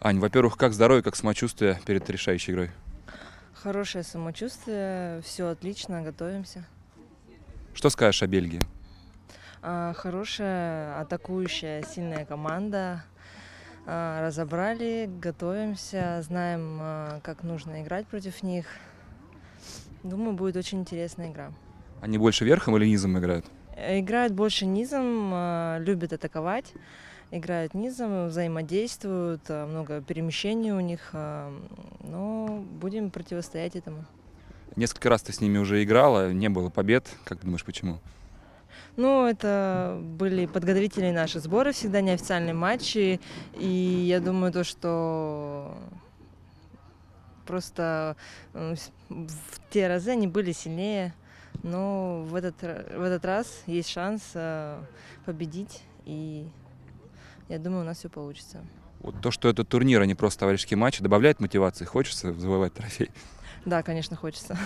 Ань, во-первых, как здоровье, как самочувствие перед решающей игрой? Хорошее самочувствие, все отлично, готовимся. Что скажешь о Бельгии? А, хорошая, атакующая, сильная команда. А, разобрали, готовимся, знаем, а, как нужно играть против них. Думаю, будет очень интересная игра. Они больше верхом или низом играют? Э, играют больше низом, а, любят атаковать играют низом, взаимодействуют, а, много перемещений у них, а, но будем противостоять этому. Несколько раз ты с ними уже играла, не было побед. Как думаешь, почему? Ну, это были подготовительные наши сборы, всегда неофициальные матчи. И я думаю, то, что просто э, в те разы они были сильнее. Но в этот, в этот раз есть шанс э, победить и я думаю, у нас все получится. Вот то, что это турнир, а не просто товарищеский матч, добавляет мотивации? Хочется завоевать трофей? Да, конечно, хочется.